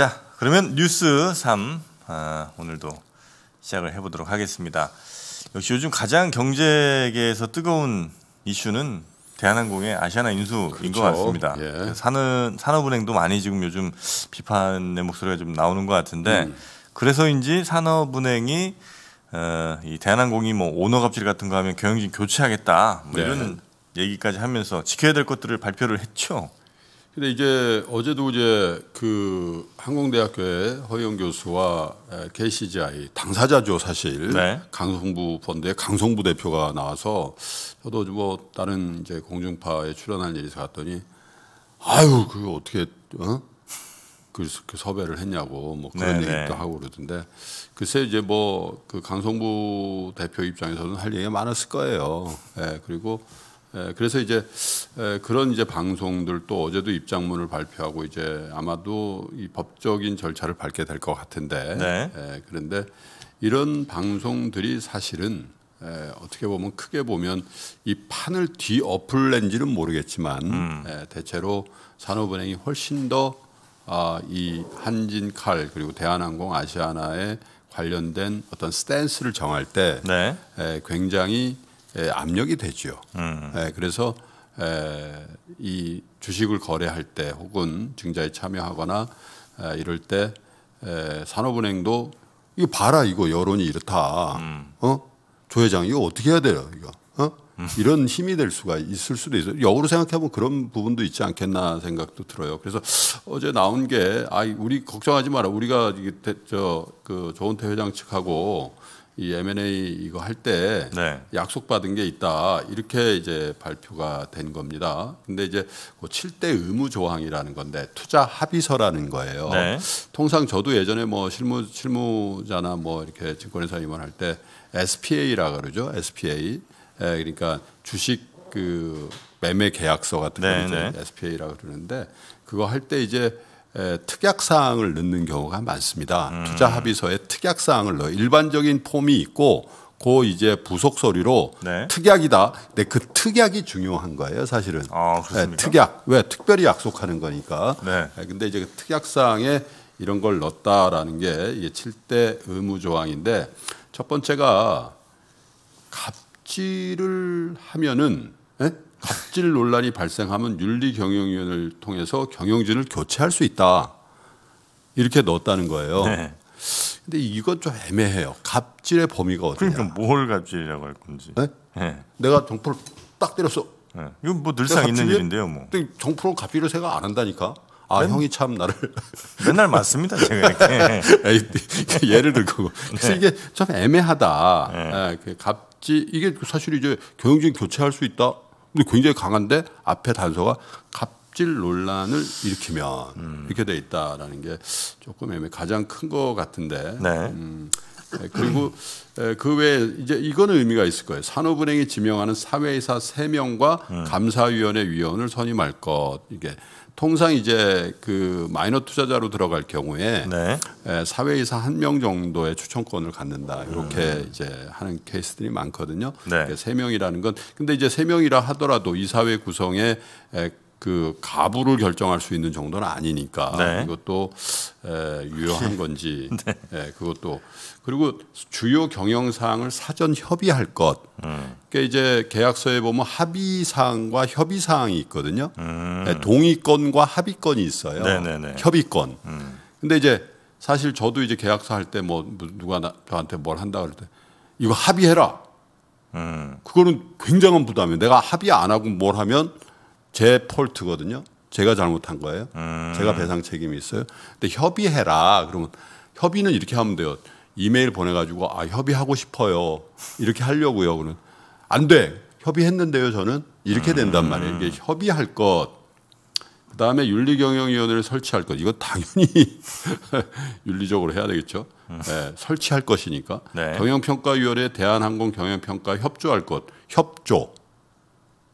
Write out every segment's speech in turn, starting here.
자, 그러면 뉴스 3 아, 오늘도 시작을 해보도록 하겠습니다. 역시 요즘 가장 경제계에서 뜨거운 이슈는 대한항공의 아시아나 인수인 그렇죠. 것 같습니다. 예. 산은, 산업은행도 많이 지금 요즘 비판의 목소리가 좀 나오는 것 같은데 음. 그래서인지 산업은행이 어, 이 대한항공이 뭐 오너 갑질 같은 거 하면 경영진 교체하겠다 뭐 네. 이런 얘기까지 하면서 지켜야 될 것들을 발표를 했죠. 근데 이제 어제도 이제 그 항공대학교의 허영 교수와 KCGI 당사자죠 사실 네. 강성부 펀드의 강성부 대표가 나와서 저도 뭐 다른 이제 공중파에 출연한 일이 있어 갔더니 아유 그 어떻게 어? 그, 그 섭외를 했냐고 뭐 그런 네네. 네. 얘기도 하고 그러던데 글쎄 이제 뭐 그 강성부 대표 입장에서는 할 얘기가 많았을 거예요. 예, 네, 그리고 예, 그래서 이제 예, 그런 이제 방송들 또 어제도 입장문을 발표하고 이제 아마도 이 법적인 절차를 밟게 될 것 같은데 네. 예, 그런데 이런 방송들이 사실은 어떻게 보면 크게 보면 이 판을 뒤엎을는지는 모르겠지만 음. 대체로 산업은행이 훨씬 더이 아, 한진칼 그리고 대한항공 아시아나에 관련된 어떤 스탠스를 정할 때 네. 굉장히 예, 압력이 되죠. 음. 예, 그래서 예, 이 주식을 거래할 때 혹은 증자에 참여하거나 이럴 때 산업은행도 이거 봐라 이거 여론이 이렇다. 음. 어? 조 회장 이거 어떻게 해야 돼요 이거? 어? 음. 이런 힘이 될 수가 있을 수도 있어. 요 역으로 생각해보면 그런 부분도 있지 않겠나 생각도 들어요. 그래서 어제 나온 게, 아, 우리 걱정하지 마라. 우리가 저, 그 조은태 회장 측하고 이 M&A 이거 할때 네. 약속받은 게 있다 이렇게 이제 발표가 된 겁니다. 근데 이제 그 7대 의무 조항이라는 건데 투자 합의서라는 거예요. 네. 통상 저도 예전에 뭐 실무 실무자나 뭐 이렇게 증권회사 임원할 때 SPA라 그러죠. SPA 에, 예, 그러니까 주식 그 매매 계약서 같은 거 네, 네. SPA라 그러는데 그거 할 때 이제 특약 사항을 넣는 경우가 많습니다. 음. 투자 합의서에 특약 사항을 넣어 일반적인 폼이 있고 고 그 이제 부속 서류로 네. 특약이다. 근데 그 특약이 중요한 거예요, 사실은. 아, 네, 특약 왜 특별히 약속하는 거니까. 네. 근데 이제 그 특약 사항에 이런 걸 넣었다라는 게 이게 7대 의무 조항인데 첫 번째가 갑질을 하면은 에? 갑질 논란이 발생하면 윤리경영위원회를 통해서 경영진을 교체할 수 있다 이렇게 넣었다는 거예요. 그런데 네. 이건 좀 애매해요. 갑질의 범위가 어디냐? 그러니까 뭘 갑질이라고 할 건지. 네? 네. 내가 정포를딱 때렸어. 네. 이건 뭐 늘상 있는 일인데요, 뭐. 정포로 갑질을 생각 안 한다니까. 아 맨, 형이 참 나를 맨날 맞습니다 제가 이렇게 예를 들고 그래서 네. 이게 참 애매하다. 네. 아, 갑질 이게 사실 이제 경영진 교체할 수 있다. 근데 굉장히 강한데 앞에 단서가 갑질 논란을 일으키면 음. 이렇게 돼 있다라는 게 조금 애매 가장 큰 것 같은데 네. 음. 예, 그리고 예, 그 외에 이제 이거는 의미가 있을 거예요. 산업은행이 지명하는 사회이사 3명과 음. 감사위원회 위원을 선임할 것 이게 통상 이제 그 마이너 투자자로 들어갈 경우에 네. 사회이사 한 명 정도의 추천권을 갖는다 이렇게 음. 이제 하는 케이스들이 많거든요. 네. 세 명이라는 건 근데 이제 세 명이라 하더라도 이사회 구성에 그 가부를 결정할 수 있는 정도는 아니니까 네. 이것도 에, 유효한 네. 건지 네. 에, 예, 그것도 그리고 주요 경영 사항을 사전 협의할 것. 음. 그러니까 이제 계약서에 보면 합의 사항과 협의 사항이 있거든요. 음. 에, 예, 동의권과 합의권이 있어요. 네네네. 협의권. 음. 근데 이제 사실 저도 이제 계약서 할 때 뭐 누가 나, 저한테 뭘 한다 그럴 때 이거 합의해라. 음. 그거는 굉장한 부담이에요. 내가 합의 안 하고 뭘 하면 제 폴트거든요. 제가 잘못한 거예요. 음. 제가 배상 책임이 있어요. 근데 협의해라. 그러면 협의는 이렇게 하면 돼요. 이메일 보내가지고 아 협의하고 싶어요. 이렇게 하려고요. 그는 안 돼. 협의했는데요. 저는 이렇게 된단 음. 말이에요. 이게 협의할 것. 그다음에 윤리경영위원회를 설치할 것. 이거 당연히 윤리적으로 해야 되겠죠. 네, 설치할 것이니까. 네. 경영평가위원회 대한항공 경영평가 협조할 것. 협조.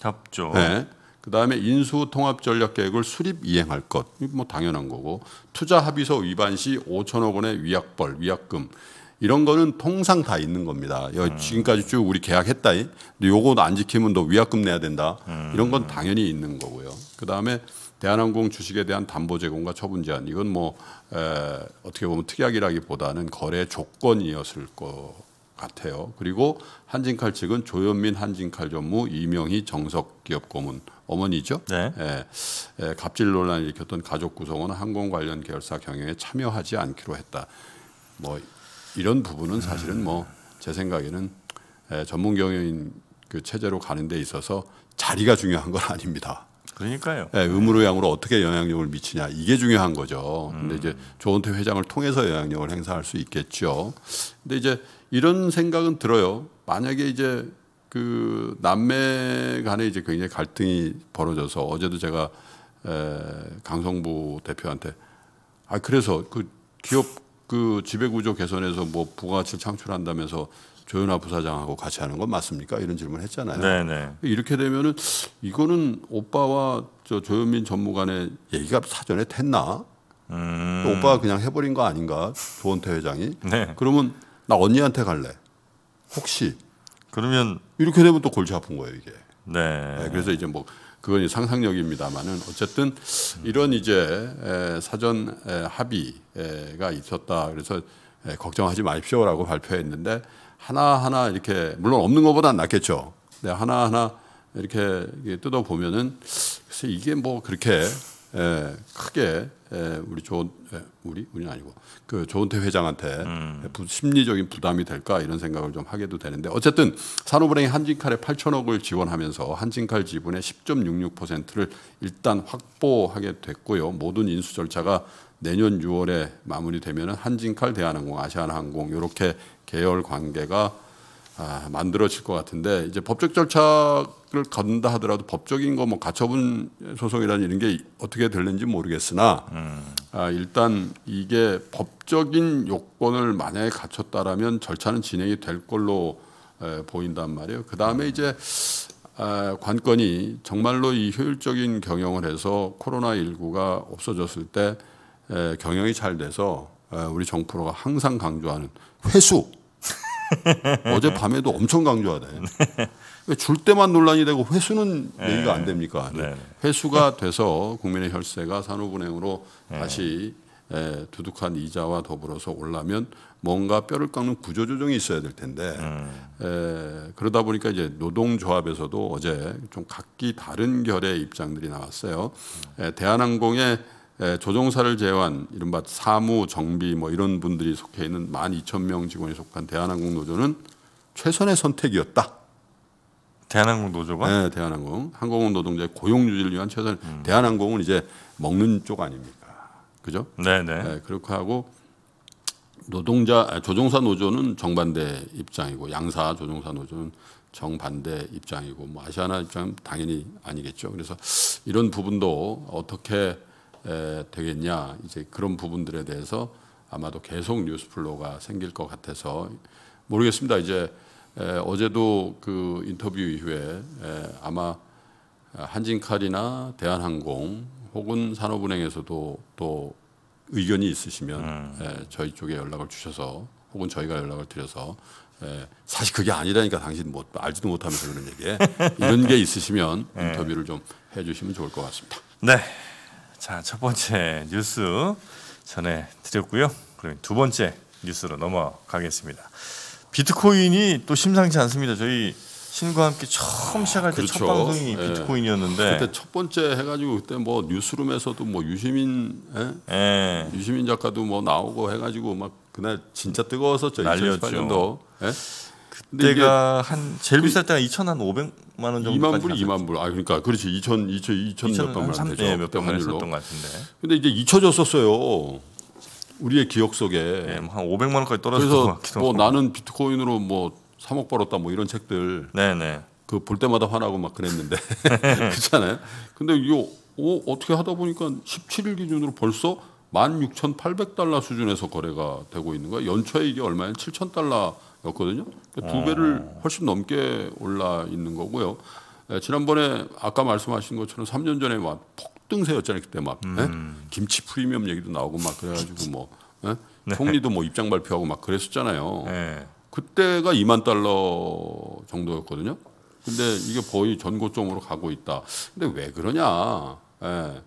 협조. 네. 그 다음에 인수통합전략계획을 수립 이행할 것, 뭐 당연한 거고 투자 합의서 위반 시 5천억 원의 위약벌, 위약금 이런 거는 통상 다 있는 겁니다. 음. 지금까지 쭉 우리 계약했다. 요거 안 지키면 너 위약금 내야 된다. 음. 이런 건 당연히 있는 거고요. 그 다음에 대한항공 주식에 대한 담보 제공과 처분 제한 이건 뭐 에, 어떻게 보면 특약이라기보다는 거래 조건이었을 거. 같아요. 그리고 한진칼 측은 조현민 한진칼 전무 이명희 정석 기업 고문 어머니죠. 네. 예, 예, 갑질 논란을 일으켰던 가족 구성원 항공 관련 계열사 경영에 참여하지 않기로 했다. 뭐 이런 부분은 사실은 뭐 제 생각에는 예, 전문 경영인 그 체제로 가는 데 있어서 자리가 중요한 건 아닙니다. 그러니까요. 예, 의무로 양으로 어떻게 영향력을 미치냐 이게 중요한 거죠. 근데 음. 이제 조은태 회장을 통해서 영향력을 행사할 수 있겠죠. 근데 이제 이런 생각은 들어요. 만약에 이제 그 남매 간에 이제 굉장히 갈등이 벌어져서 어제도 제가 에, 강성부 대표한테 아 그래서 그 기업 그 지배구조 개선에서뭐 부가가치 를 창출한다면서 조현아 부사장하고 같이 하는 건 맞습니까? 이런 질문을 했잖아요. 네네. 네. 이렇게 되면은 이거는 오빠와 저 조현민 전무관의 얘기가 사전에 됐나? 음. 오빠가 그냥 해버린 거 아닌가? 조원태 회장이. 네. 그러면 나 언니한테 갈래. 혹시 그러면 이렇게 되면 또 골치 아픈 거예요 이게. 네. 네 그래서 이제 뭐 그건 상상력입니다만은 어쨌든 이런 이제 사전 합의가 있었다. 그래서 걱정하지 마십시오라고 발표했는데 하나하나 이렇게 물론 없는 것보다 낫겠죠. 네 하나하나 이렇게 뜯어 보면은 글쎄 이게 뭐 그렇게 예, 크게 예, 우리 좋은 예, 우리 우리 아니고 그 조은태 회장한테 음. 심리적인 부담이 될까 이런 생각을 좀 하게도 되는데 어쨌든 산업은행이 한진칼에 8천억을 지원하면서 한진칼 지분의 10.66%를 일단 확보하게 됐고요 모든 인수 절차가 내년 6월에 마무리되면 한진칼 대한항공 아시아나항공 이렇게 계열 관계가 아, 만들어질 것 같은데 이제 법적 절차를 건다 하더라도 법적인 거뭐 가처분 소송이라는 이런 게 어떻게 될는지 모르겠으나 음. 아, 일단 이게 법적인 요건을 만약에 갖췄다라면 절차는 진행이 될 걸로 에, 보인단 말이에요. 그 다음에 음. 이제 아, 관건이 정말로 이 효율적인 경영을 해서 코로나 19가 없어졌을 때 에, 경영이 잘 돼서 우리 정프로가 항상 강조하는 회수 어제 밤에도 엄청 강조하네. 네. 줄 때만 논란이 되고 회수는 네. 얘기가 안 됩니까? 네. 회수가 돼서 국민의 혈세가 산업은행으로 다시 에, 예, 두둑한 이자와 더불어서 올라면 뭔가 뼈를 깎는 구조조정이 있어야 될 텐데 에, 음. 예, 그러다 보니까 이제 노동조합에서도 어제 좀 각기 다른 결의 입장들이 나왔어요. 에, 음. 예, 대한항공의 예, 조종사를 제외한 이른바 사무, 정비 뭐 이런 분들이 속해 있는 12,000명 직원이 속한 대한항공 노조는 최선의 선택이었다. 대한항공 노조가? 네, 대한항공. 항공운 노동자의 고용 유지를 위한 최선. 음. 대한항공은 이제 먹는 쪽 아닙니까? 그죠? 네네. 네. 네, 그렇게 하고 노동자 아, 조종사 노조는 정반대 입장이고 양사 조종사 노조는 정반대 입장이고 뭐 아시아나 입장 당연히 아니겠죠. 그래서 이런 부분도 어떻게 되겠냐 이제 그런 부분들에 대해서 아마도 계속 뉴스플로가 생길 것 같아서 모르겠습니다. 이제 어제도 그 인터뷰 이후에 아마 한진칼이나 대한항공 혹은 산업은행에서도 또 의견이 있으시면 음. 저희 쪽에 연락을 주셔서 혹은 저희가 연락을 드려서 사실 그게 아니라니까 당신 못 알지도 못하면서 그런 얘기에 이런 게 있으시면 네. 인터뷰를 좀 해주시면 좋을 것 같습니다. 네. 자, 첫 번째 뉴스 전해 드렸고요. 그럼 두 번째 뉴스로 넘어가겠습니다. 비트코인이 또 심상치 않습니다. 저희 신과 함께 처음 시작할 때첫 그렇죠. 방송이 예. 비트코인이었는데 그때 첫 번째 해가지고 그때 뭐 뉴스룸에서도 뭐 유시민 예? 예. 유시민 작가도 뭐 나오고 해가지고 막 그날 진짜 뜨거워서저 난리였죠. 2018년도. 그때가 한 제일 그 비쌀 때가 2,500만 천원 정도. 2만 불이 2만 불. 아 그러니까 그렇지 2천 2천 2천 몇백 만 되죠. 네, 몇백 만 있었던 것 같은데. 근데 이제 잊혀졌었어요. 우리의 기억 속에 네, 뭐 한 500만 원까지 떨어져서 그래서 뭐 나는 비트코인으로 뭐 3억 벌었다 뭐 이런 책들. 네네. 그 볼 때마다 화나고 막 그랬는데 그렇잖아요. 근데 이거 어, 어떻게 하다 보니까 17일 기준으로 벌써 16,800달러 수준에서 거래가 되고 있는 거야. 연초에 이게 얼마에 였 7,000달러 였거든요. 그러니까 두 아. 배를 훨씬 넘게 올라 있는 거고요. 예, 지난번에 아까 말씀하신 것처럼 3년 전에 막 폭등세였잖아요. 그때 막 예? 음. 김치 프리미엄 얘기도 나오고 막 그래가지고 뭐 에? 예? 네. 총리도 뭐 입장 발표하고 막 그랬었잖아요. 네. 그때가 2만 달러 정도였거든요. 근데 이게 거의 전고점으로 가고 있다. 근데 왜 그러냐? 에.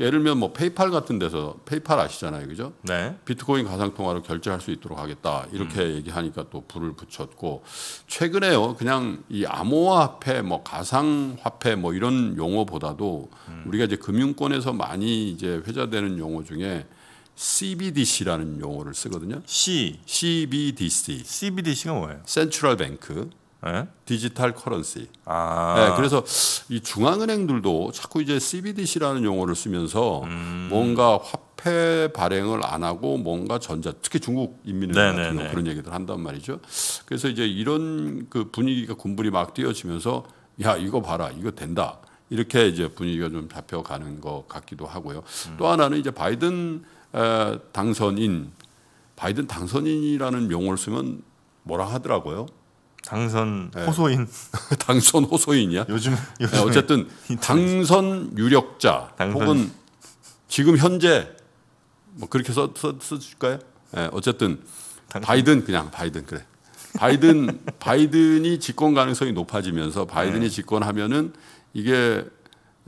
예를 들면 뭐 페이팔 같은 데서 페이팔 아시잖아요, 그죠? 네. 비트코인 가상통화로 결제할 수 있도록 하겠다 이렇게 음. 얘기하니까 또 불을 붙였고 최근에요 그냥 이 암호화폐 뭐 가상화폐 뭐 이런 용어보다도 음. 우리가 이제 금융권에서 많이 이제 회자되는 용어 중에 CBDC라는 용어를 쓰거든요. C. CBDC. CBDC가 뭐예요? 센트럴 뱅크. 예? 디지털 커런시. 아. 예, 그래서 이 중앙은행들도 자꾸 이제 CBDC라는 용어를 쓰면서 음. 뭔가 화폐 발행을 안 하고 뭔가 전자 특히 중국 인민은 같은 네, 네, 경 그런 얘기들 한단 말이죠. 그래서 이제 이런 그 분위기가 군불이 막 뛰어지면서 야 이거 봐라 이거 된다 이렇게 이제 분위기가 좀 잡혀가는 것 같기도 하고요. 음. 또 하나는 이제 바이든 당선인 바이든 당선인이라는 용어를 쓰면 뭐라 하더라고요. 당선 네. 호소인. 당선 호소인이야? 요즘, 네, 요즘 어쨌든 당선 유력자 당선. 혹은 지금 현재 뭐 그렇게 써, 써, 써줄까요? 네, 어쨌든 당선. 바이든 그냥 바이든 그래. 바이든 바이든이 집권 가능성이 높아지면서 바이든이 네. 집권하면은 이게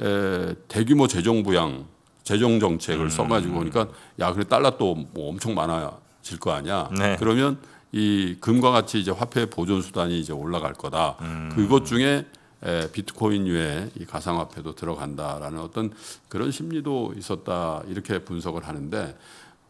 에, 대규모 재정 부양 재정 정책을 음. 써가지고 보니까 야 그래 달러 또뭐 엄청 많아질 거 아니야. 네. 그러면 이 금과 같이 이제 화폐 보존 수단이 이제 올라갈 거다. 음. 그것 중에 에, 비트코인류의 이 가상화폐도 들어간다라는 어떤 그런 심리도 있었다 이렇게 분석을 하는데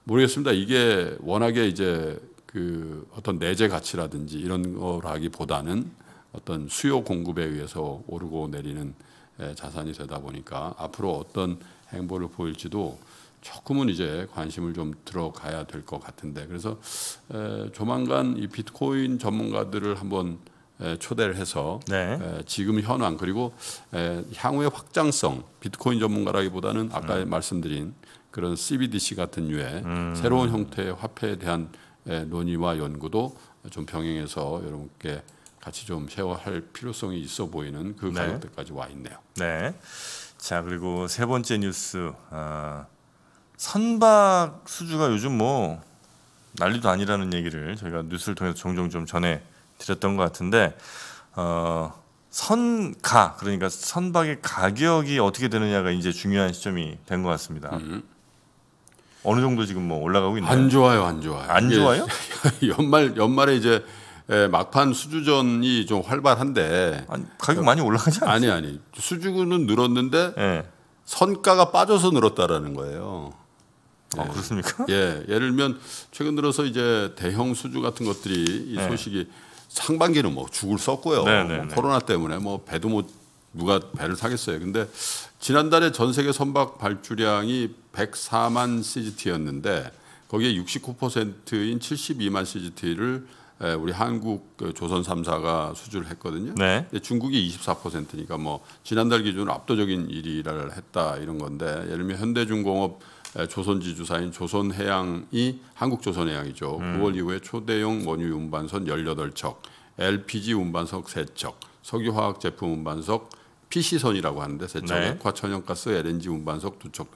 모르겠습니다. 이게 워낙에 이제 그 어떤 내재 가치라든지 이런 거라기보다는 어떤 수요 공급에 의해서 오르고 내리는 에, 자산이 되다 보니까 앞으로 어떤 행보를 보일지도 조금은 이제 관심을 좀 들어가야 될 것 같은데 그래서 조만간 이 비트코인 전문가들을 한번 초대를 해서 네. 지금 현황 그리고 향후의 확장성 비트코인 전문가라기보다는 아까 음. 말씀드린 그런 CBDC 같은 유의 음. 새로운 형태의 화폐에 대한 논의와 연구도 좀 병행해서 여러분께 같이 좀 쉐어할 필요성이 있어 보이는 그 네. 가격대까지 네. 와 있네요. 네. 자 그리고 세 번째 뉴스. 어. 선박 수주가 요즘 뭐 난리도 아니라는 얘기를 저희가 뉴스를 통해서 종종 좀 전해 드렸던 것 같은데 어, 선가 그러니까 선박의 가격이 어떻게 되느냐가 이제 중요한 시점이 된 것 같습니다. 음. 어느 정도 지금 뭐 올라가고 있나요? 안 좋아요, 안 좋아요. 안 좋아요? 예. 연말 연말에 이제 예, 막판 수주전이 좀 활발한데 아니, 가격 많이 올라가지 않았어요 아니 아니 수주은 늘었는데 네. 선가가 빠져서 늘었다라는 거예요. 아, 네. 그렇습니까? 예, 예를 들면 최근 들어서 이제 대형 수주 같은 것들이 이 네. 소식이 상반기는 뭐 죽을 썼고요. 뭐 네, 코로나 때문에 뭐 배도 못 누가 배를 타겠어요. 근데 지난달에 전 세계 선박 발주량이 104만 CGT였는데 거기에 69%인 72만 CGT를 우리 한국 그 조선 3사가 수주를 했거든요. 네. 중국이 24%니까 뭐 지난달 기준 압도적인 일이라 했다 이런 건데 예를 들면 현대중공업 조선지주사인 조선해양이 한국조선해양이죠. 음. 9월 이후에 초대형 원유 운반선 18척, LPG 운반석 3척, 석유화학 제품 운반석 PC선이라고 하는데 3척, 네. 액화천연가스 LNG 운반석 2척,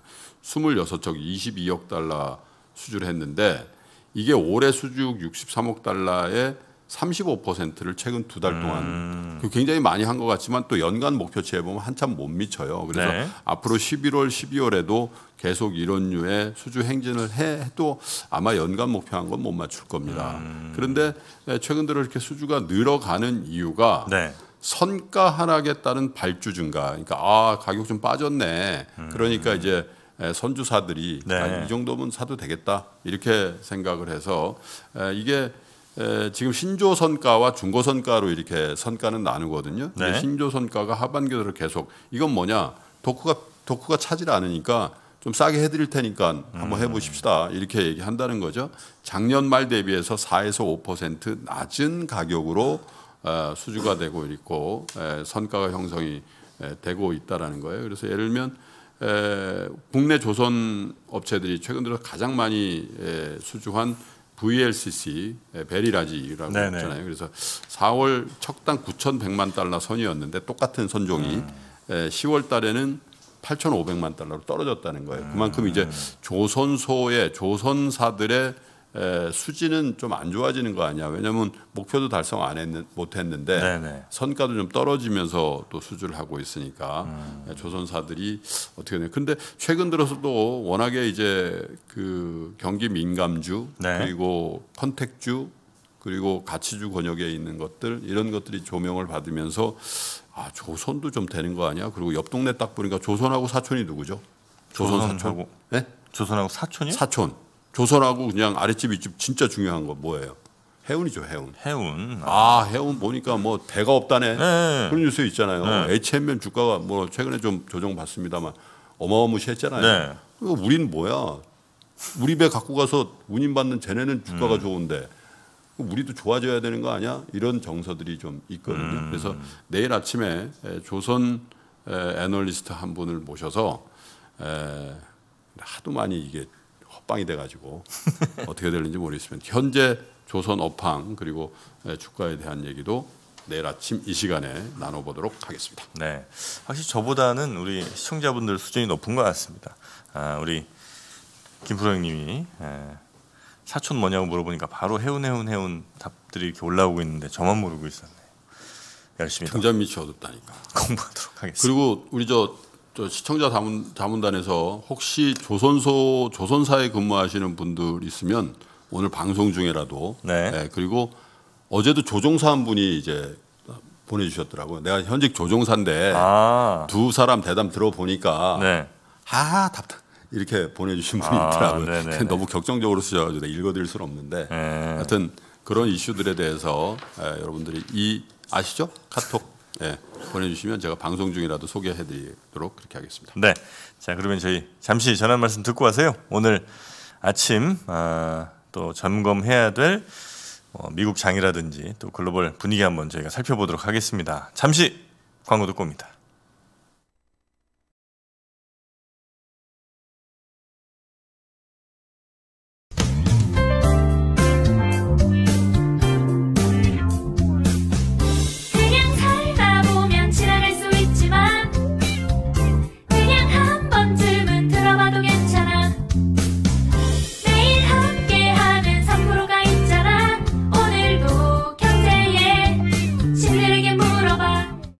26척 22억 달러 수주를 했는데 이게 올해 수주 63억 달러의 35%를 최근 두 달 동안 음. 그 굉장히 많이 한 것 같지만 또 연간 목표치에 보면 한참 못 미쳐요. 그래서 네. 앞으로 11월, 12월에도 계속 이런 류의 수주 행진을 해도 아마 연간 목표한 건 못 맞출 겁니다. 음. 그런데 예, 최근 들어 이렇게 수주가 늘어가는 이유가 네. 선가 하락에 따른 발주 증가. 그러니까 아 가격 좀 빠졌네. 음. 그러니까 이제 예, 선주사들이 네. 아, 이 정도면 사도 되겠다 이렇게 생각을 해서 예, 이게 에, 지금 신조 선가와 중고 선가로 이렇게 선가는 나누거든요. 네. 신조 선가가 하반기로 계속 이건 뭐냐 도쿠가 도쿠가 차질 않으니까 좀 싸게 해드릴 테니까 한번 음. 해보십시다 이렇게 얘기한다는 거죠. 작년 말 대비해서 4에서 5% 낮은 가격으로 어, 수주가 되고 있고 에, 선가가 형성이 에, 되고 있다라는 거예요. 그래서 예를 들면 에, 국내 조선 업체들이 최근 들어 가장 많이 에, 수주한 VLCC 예, 베리라지라고 네네. 있잖아요. 그래서 4월 척당 9,100만 달러 선이었는데 똑같은 선종이 음. 10월 예, 달에는 8,500만 달러로 떨어졌다는 거예요. 그만큼 음. 이제 조선소의 조선사들의 에, 수지는 좀 안 좋아지는 거 아니야? 왜냐면 목표도 달성 안 했는 못 했는데 네네. 선가도 좀 떨어지면서 또 수주를 하고 있으니까 음. 조선사들이 어떻게 되냐? 근데 최근 들어서 도 워낙에 이제 그 경기 민감주 네. 그리고 컨택주 그리고 가치주 권역에 있는 것들 이런 것들이 조명을 받으면서 아 조선도 좀 되는 거 아니야? 그리고 옆 동네 딱 보니까 조선하고 사촌이 누구죠? 조선 사촌. 네? 조선하고 사촌이요? 사촌. 조선하고 그냥 아랫집 이집 진짜 중요한 거 뭐예요? 해운이죠, 해운. 해운. 아, 해운 보니까 뭐 배가 없다네. 네. 그런 뉴스 있잖아요. 네. H&M 주가가 뭐 최근에 좀 조정받습니다만 어마어마시했잖아요 네. 우리는 뭐야? 우리 배 갖고 가서 운임받는 쟤네는 주가가 음. 좋은데 우리도 좋아져야 되는 거 아니야? 이런 정서들이 좀 있거든요. 음. 그래서 내일 아침에 조선 애널리스트 한 분을 모셔서 에, 하도 많이 이게 합방이 돼가지고 어떻게 될는지 모르겠습니다. 현재 조선 업황 그리고 예, 주가에 대한 얘기도 내일 아침 이 시간에 나눠보도록 하겠습니다. 네, 확실히 저보다는 우리 시청자분들 수준이 높은 것 같습니다. 아, 우리 김프로님이 예, 사촌 뭐냐고 물어보니까 바로 해운 해운 해운 답들이 이렇게 올라오고 있는데 저만 모르고 있었네. 열심히. 등잔 밑이 어둡다니까. 공부하도록 하겠습니다. 그리고 우리 저저 시청자 자문, 자문단에서 혹시 조선소 조선사에 근무하시는 분들 있으면 오늘 방송 중에라도 네. 네 그리고 어제도 조종사 한 분이 이제 보내주셨더라고요. 내가 현직 조종사인데 아. 두 사람 대담 들어보니까 네. 아 답답 이렇게 보내주신 분이 아, 있더라고요. 네, 네, 네. 너무 격정적으로 쓰셔가지고 읽어드릴 수는 없는데 네. 하여튼 그런 이슈들에 대해서 여러분들이 이 아시죠? 카톡 네, 보내주시면 제가 방송 중이라도 소개해드리도록 그렇게 하겠습니다. 네, 자 그러면 저희 잠시 전한 말씀 듣고 와세요. 오늘 아침 아, 또 점검해야 될 어, 미국 장이라든지 또 글로벌 분위기 한번 저희가 살펴보도록 하겠습니다. 잠시 광고 듣고 옵니다.